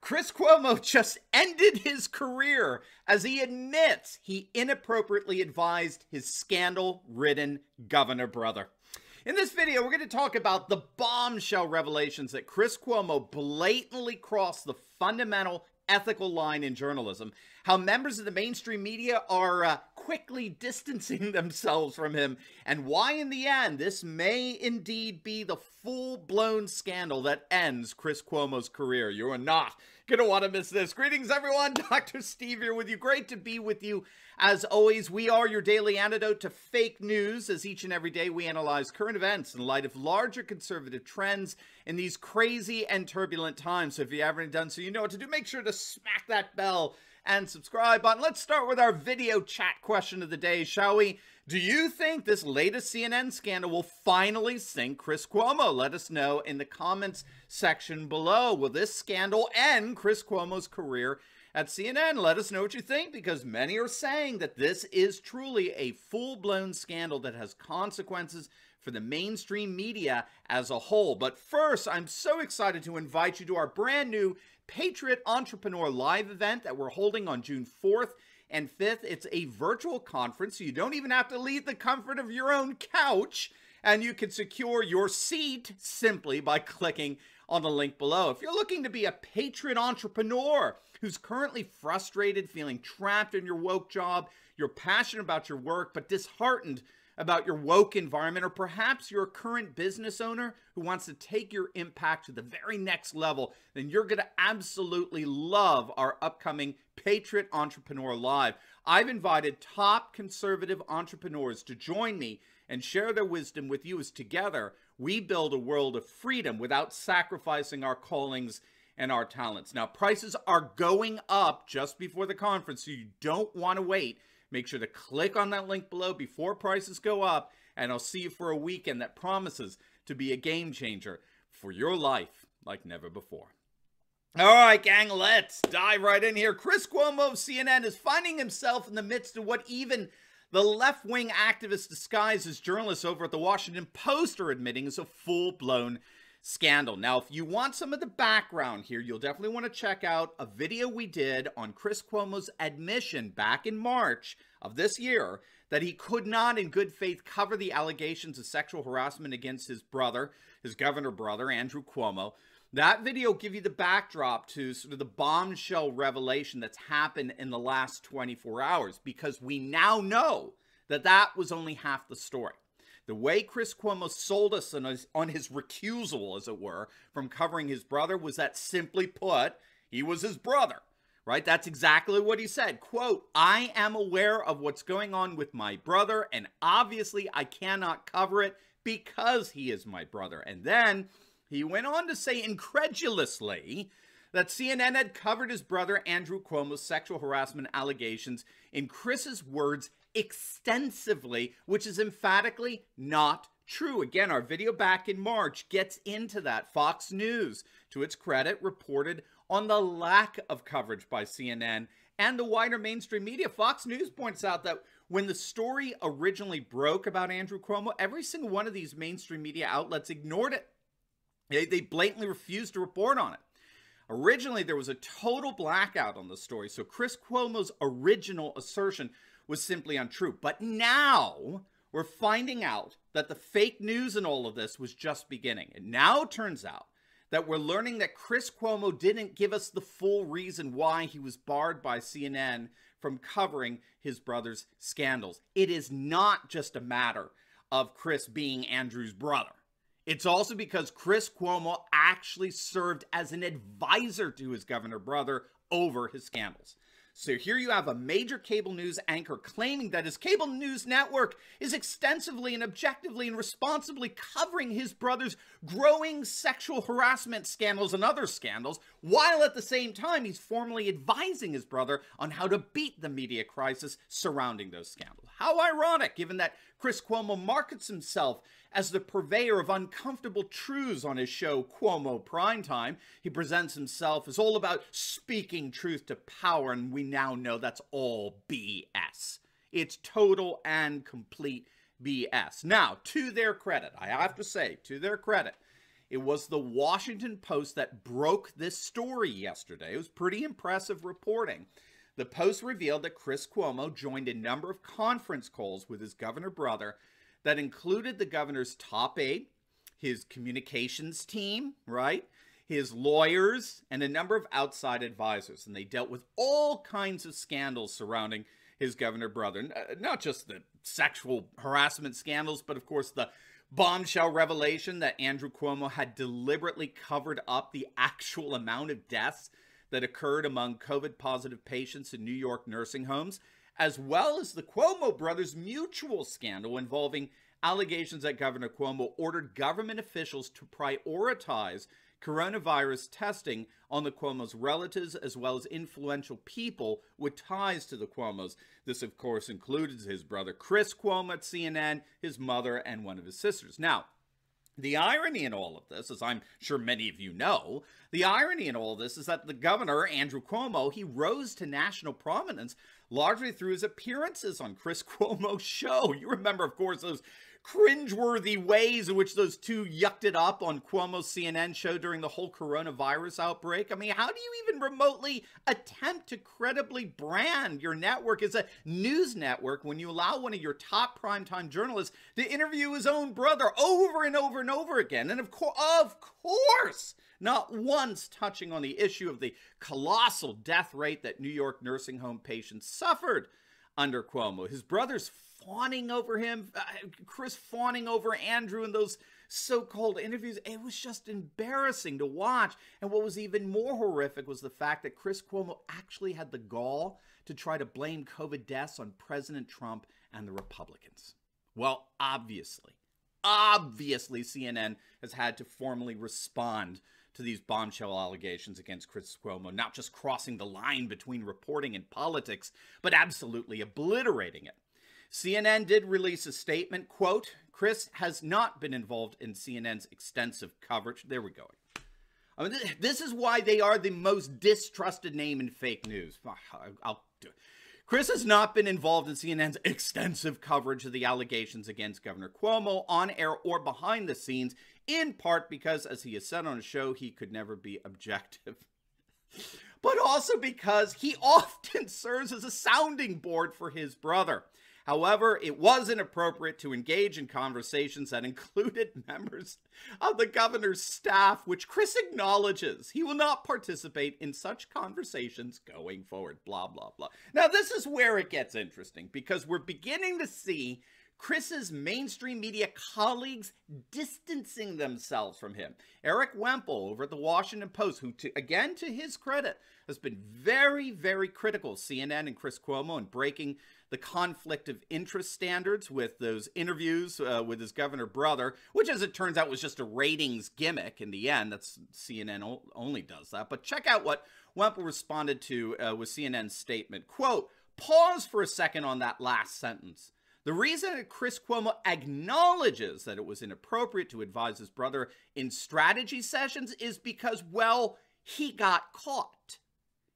Chris Cuomo just ended his career as he admits he inappropriately advised his scandal ridden governor brother. In this video, we're going to talk about the bombshell revelations that Chris Cuomo blatantly crossed the fundamental ethical line in journalism, how members of the mainstream media are uh, quickly distancing themselves from him, and why, in the end, this may indeed be the full blown scandal that ends Chris Cuomo's career. You are not Gonna want to miss this. Greetings, everyone. Dr. Steve here with you. Great to be with you. As always, we are your daily antidote to fake news. As each and every day, we analyze current events in light of larger conservative trends in these crazy and turbulent times. So if you haven't done so, you know what to do. Make sure to smack that bell and subscribe button. Let's start with our video chat question of the day, shall we? Do you think this latest CNN scandal will finally sink Chris Cuomo? Let us know in the comments section below. Will this scandal end Chris Cuomo's career at CNN? Let us know what you think because many are saying that this is truly a full blown scandal that has consequences for the mainstream media as a whole. But first, I'm so excited to invite you to our brand new Patriot Entrepreneur Live event that we're holding on June 4th and fifth, it's a virtual conference, so you don't even have to leave the comfort of your own couch. And you can secure your seat simply by clicking on the link below. If you're looking to be a patron entrepreneur who's currently frustrated, feeling trapped in your woke job, you're passionate about your work, but disheartened about your woke environment, or perhaps you're a current business owner who wants to take your impact to the very next level, then you're going to absolutely love our upcoming Patriot Entrepreneur Live. I've invited top conservative entrepreneurs to join me and share their wisdom with you as together we build a world of freedom without sacrificing our callings and our talents. Now, prices are going up just before the conference, so you don't want to wait. Make sure to click on that link below before prices go up, and I'll see you for a weekend that promises to be a game changer for your life like never before. All right, gang, let's dive right in here. Chris Cuomo of CNN is finding himself in the midst of what even the left wing activist disguised as journalists over at the Washington Post are admitting is a full blown scandal. Now, if you want some of the background here, you'll definitely want to check out a video we did on Chris Cuomo's admission back in March of this year that he could not, in good faith, cover the allegations of sexual harassment against his brother, his governor brother, Andrew Cuomo. That video will give you the backdrop to sort of the bombshell revelation that's happened in the last 24 hours because we now know that that was only half the story. The way Chris Cuomo sold us on his, on his recusal, as it were, from covering his brother was that simply put, he was his brother, right? That's exactly what he said. Quote, I am aware of what's going on with my brother, and obviously I cannot cover it because he is my brother. And then he went on to say incredulously that CNN had covered his brother Andrew Cuomo's sexual harassment allegations in Chris's words extensively, which is emphatically not true. Again, our video back in March gets into that. Fox News, to its credit, reported on the lack of coverage by CNN and the wider mainstream media. Fox News points out that when the story originally broke about Andrew Cuomo, every single one of these mainstream media outlets ignored it. They, they blatantly refused to report on it. Originally, there was a total blackout on the story, so Chris Cuomo's original assertion was simply untrue. But now we're finding out that the fake news and all of this was just beginning. It now turns out that we're learning that Chris Cuomo didn't give us the full reason why he was barred by CNN from covering his brother's scandals. It is not just a matter of Chris being Andrew's brother. It's also because Chris Cuomo actually served as an advisor to his governor brother over his scandals. So here you have a major cable news anchor claiming that his cable news network is extensively and objectively and responsibly covering his brother's growing sexual harassment scandals and other scandals while at the same time he's formally advising his brother on how to beat the media crisis surrounding those scandals. How ironic, given that Chris Cuomo markets himself as the purveyor of uncomfortable truths on his show Cuomo Primetime. He presents himself as all about speaking truth to power, and we now know that's all BS. It's total and complete BS. Now, to their credit, I have to say, to their credit, it was the Washington Post that broke this story yesterday. It was pretty impressive reporting. The Post revealed that Chris Cuomo joined a number of conference calls with his governor brother that included the governor's top aide, his communications team, right? His lawyers, and a number of outside advisors. And they dealt with all kinds of scandals surrounding his governor brother. Uh, not just the sexual harassment scandals, but of course the bombshell revelation that Andrew Cuomo had deliberately covered up the actual amount of deaths that occurred among COVID positive patients in New York nursing homes, as well as the Cuomo brothers' mutual scandal involving allegations that Governor Cuomo ordered government officials to prioritize coronavirus testing on the Cuomo's relatives as well as influential people with ties to the Cuomo's. This, of course, included his brother Chris Cuomo at CNN, his mother, and one of his sisters. Now, the irony in all of this, as I'm sure many of you know, the irony in all this is that the governor, Andrew Cuomo, he rose to national prominence largely through his appearances on Chris Cuomo's show. You remember, of course, those cringeworthy ways in which those two yucked it up on Cuomo's CNN show during the whole coronavirus outbreak. I mean, how do you even remotely attempt to credibly brand your network as a news network when you allow one of your top primetime journalists to interview his own brother over and over and over again? And of, of course, not once touching on the issue of the colossal death rate that New York nursing home patients suffered under Cuomo. His brothers fawning over him, uh, Chris fawning over Andrew in those so called interviews. It was just embarrassing to watch. And what was even more horrific was the fact that Chris Cuomo actually had the gall to try to blame COVID deaths on President Trump and the Republicans. Well, obviously, obviously, CNN has had to formally respond to these bombshell allegations against Chris Cuomo, not just crossing the line between reporting and politics, but absolutely obliterating it. CNN did release a statement, quote, Chris has not been involved in CNN's extensive coverage. There we go. I mean, this is why they are the most distrusted name in fake news. I'll do it. Chris has not been involved in CNN's extensive coverage of the allegations against Governor Cuomo on air or behind the scenes, in part because, as he has said on a show, he could never be objective. but also because he often serves as a sounding board for his brother. However, it was inappropriate to engage in conversations that included members of the governor's staff, which Chris acknowledges he will not participate in such conversations going forward. Blah, blah, blah. Now, this is where it gets interesting because we're beginning to see Chris's mainstream media colleagues distancing themselves from him. Eric Wemple over at the Washington Post, who, to, again, to his credit, has been very, very critical CNN and Chris Cuomo and breaking the conflict of interest standards with those interviews uh, with his governor brother, which, as it turns out, was just a ratings gimmick in the end. That's CNN only does that. But check out what Wemple responded to uh, with CNN's statement. Quote, pause for a second on that last sentence. The reason Chris Cuomo acknowledges that it was inappropriate to advise his brother in strategy sessions is because, well, he got caught.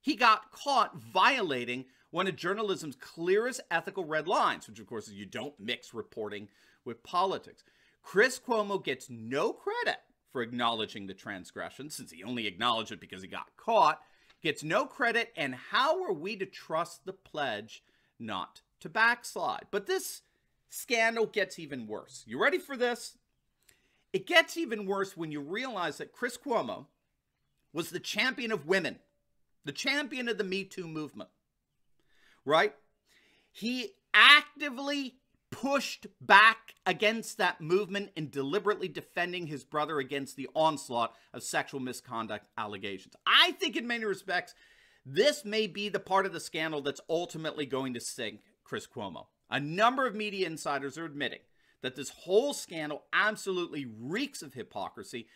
He got caught violating one of journalism's clearest ethical red lines, which, of course, is you don't mix reporting with politics. Chris Cuomo gets no credit for acknowledging the transgression, since he only acknowledged it because he got caught, gets no credit, and how are we to trust the pledge not to backslide. But this scandal gets even worse. You ready for this? It gets even worse when you realize that Chris Cuomo was the champion of women, the champion of the Me Too movement, right? He actively pushed back against that movement in deliberately defending his brother against the onslaught of sexual misconduct allegations. I think, in many respects, this may be the part of the scandal that's ultimately going to sink Chris Cuomo. A number of media insiders are admitting that this whole scandal absolutely reeks of hypocrisy.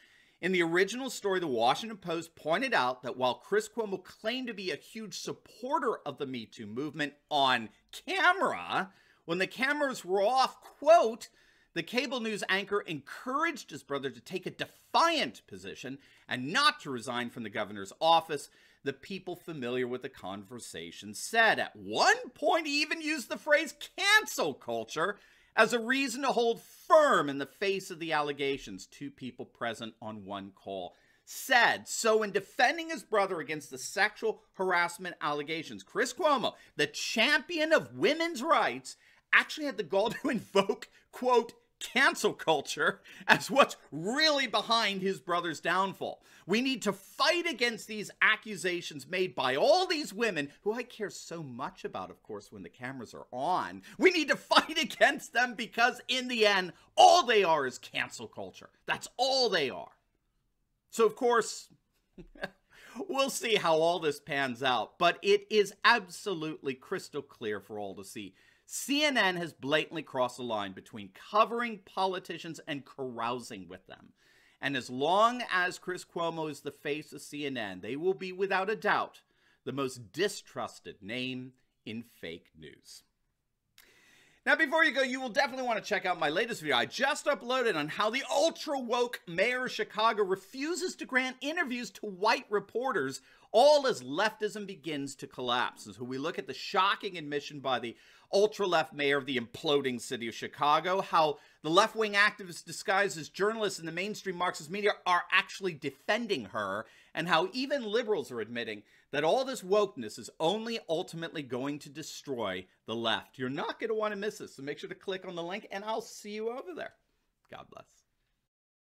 In the original story, the Washington Post pointed out that while Chris Cuomo claimed to be a huge supporter of the Me Too movement on camera, when the cameras were off, quote, the cable news anchor encouraged his brother to take a defiant position and not to resign from the governor's office the people familiar with the conversation said. At one point, he even used the phrase cancel culture as a reason to hold firm in the face of the allegations. Two people present on one call said. So, in defending his brother against the sexual harassment allegations, Chris Cuomo, the champion of women's rights, actually had the gall to invoke, quote, cancel culture as what's really behind his brother's downfall. We need to fight against these accusations made by all these women, who I care so much about, of course, when the cameras are on. We need to fight against them because, in the end, all they are is cancel culture. That's all they are. So, of course, we'll see how all this pans out, but it is absolutely crystal clear for all to see CNN has blatantly crossed the line between covering politicians and carousing with them. And as long as Chris Cuomo is the face of CNN, they will be without a doubt the most distrusted name in fake news. Now, before you go, you will definitely want to check out my latest video I just uploaded on how the ultra woke mayor of Chicago refuses to grant interviews to white reporters, all as leftism begins to collapse. so we look at the shocking admission by the ultra left mayor of the imploding city of Chicago, how the left wing activists disguised as journalists in the mainstream Marxist media are actually defending her, and how even liberals are admitting that all this wokeness is only ultimately going to destroy the left. You're not going to want to miss this, so make sure to click on the link, and I'll see you over there. God bless.